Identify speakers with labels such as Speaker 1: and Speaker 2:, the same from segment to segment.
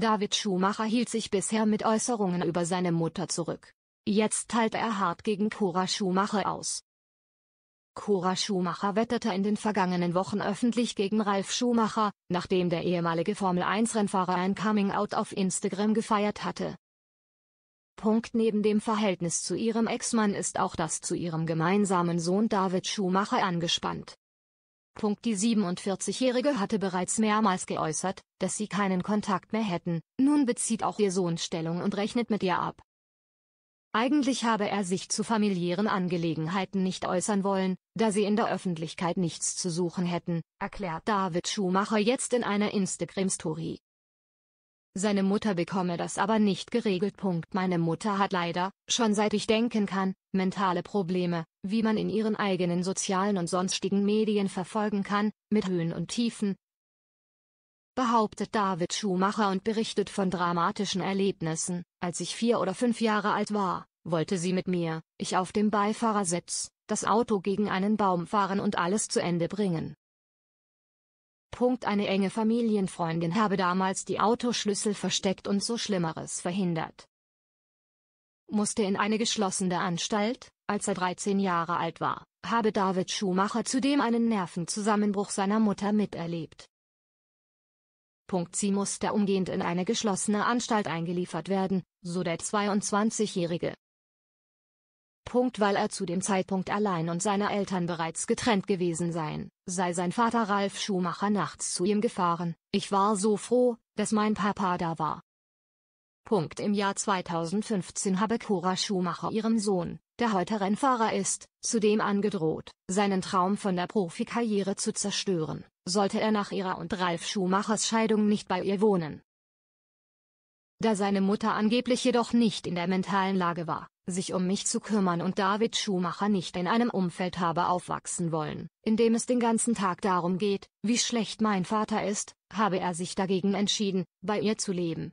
Speaker 1: David Schumacher hielt sich bisher mit Äußerungen über seine Mutter zurück. Jetzt teilt er hart gegen Cora Schumacher aus. Cora Schumacher wetterte in den vergangenen Wochen öffentlich gegen Ralf Schumacher, nachdem der ehemalige Formel-1-Rennfahrer ein Coming-out auf Instagram gefeiert hatte. Punkt neben dem Verhältnis zu ihrem Ex-Mann ist auch das zu ihrem gemeinsamen Sohn David Schumacher angespannt. Die 47-Jährige hatte bereits mehrmals geäußert, dass sie keinen Kontakt mehr hätten, nun bezieht auch ihr Sohn Stellung und rechnet mit ihr ab. Eigentlich habe er sich zu familiären Angelegenheiten nicht äußern wollen, da sie in der Öffentlichkeit nichts zu suchen hätten, erklärt David Schumacher jetzt in einer Instagram-Story. Seine Mutter bekomme das aber nicht geregelt. Punkt. Meine Mutter hat leider, schon seit ich denken kann, mentale Probleme, wie man in ihren eigenen sozialen und sonstigen Medien verfolgen kann, mit Höhen und Tiefen, behauptet David Schumacher und berichtet von dramatischen Erlebnissen. Als ich vier oder fünf Jahre alt war, wollte sie mit mir, ich auf dem Beifahrersitz, das Auto gegen einen Baum fahren und alles zu Ende bringen. Punkt eine enge Familienfreundin habe damals die Autoschlüssel versteckt und so Schlimmeres verhindert. Musste in eine geschlossene Anstalt, als er 13 Jahre alt war, habe David Schumacher zudem einen Nervenzusammenbruch seiner Mutter miterlebt. Punkt sie musste umgehend in eine geschlossene Anstalt eingeliefert werden, so der 22-Jährige. Punkt, weil er zu dem Zeitpunkt allein und seine Eltern bereits getrennt gewesen seien, sei sein Vater Ralf Schumacher nachts zu ihm gefahren, ich war so froh, dass mein Papa da war. Punkt. Im Jahr 2015 habe Cora Schumacher ihrem Sohn, der heute Rennfahrer ist, zudem angedroht, seinen Traum von der Profikarriere zu zerstören, sollte er nach ihrer und Ralf Schumachers Scheidung nicht bei ihr wohnen. Da seine Mutter angeblich jedoch nicht in der mentalen Lage war, sich um mich zu kümmern und David Schumacher nicht in einem Umfeld habe aufwachsen wollen, in dem es den ganzen Tag darum geht, wie schlecht mein Vater ist, habe er sich dagegen entschieden, bei ihr zu leben.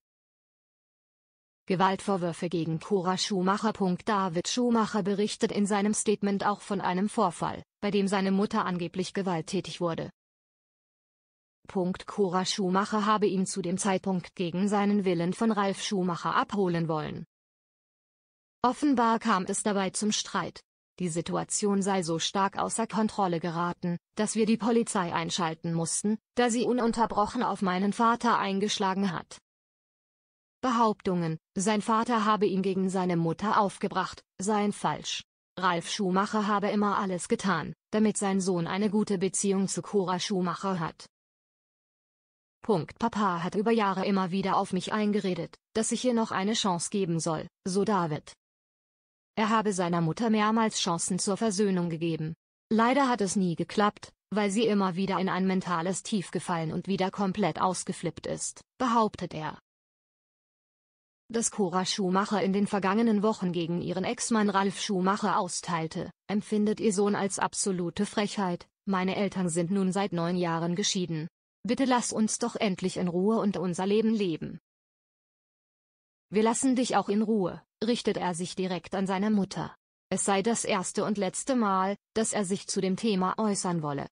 Speaker 1: Gewaltvorwürfe gegen Cora Schumacher. David Schumacher berichtet in seinem Statement auch von einem Vorfall, bei dem seine Mutter angeblich gewalttätig wurde. Cora Schumacher habe ihn zu dem Zeitpunkt gegen seinen Willen von Ralf Schumacher abholen wollen, Offenbar kam es dabei zum Streit. Die Situation sei so stark außer Kontrolle geraten, dass wir die Polizei einschalten mussten, da sie ununterbrochen auf meinen Vater eingeschlagen hat. Behauptungen, sein Vater habe ihn gegen seine Mutter aufgebracht, seien falsch. Ralf Schumacher habe immer alles getan, damit sein Sohn eine gute Beziehung zu Cora Schumacher hat. Punkt. Papa hat über Jahre immer wieder auf mich eingeredet, dass ich ihr noch eine Chance geben soll, so David. Er habe seiner Mutter mehrmals Chancen zur Versöhnung gegeben. Leider hat es nie geklappt, weil sie immer wieder in ein mentales Tief gefallen und wieder komplett ausgeflippt ist, behauptet er. Dass Cora Schumacher in den vergangenen Wochen gegen ihren Ex-Mann Ralf Schumacher austeilte, empfindet ihr Sohn als absolute Frechheit, meine Eltern sind nun seit neun Jahren geschieden. Bitte lass uns doch endlich in Ruhe und unser Leben leben. Wir lassen dich auch in Ruhe, richtet er sich direkt an seine Mutter. Es sei das erste und letzte Mal, dass er sich zu dem Thema äußern wolle.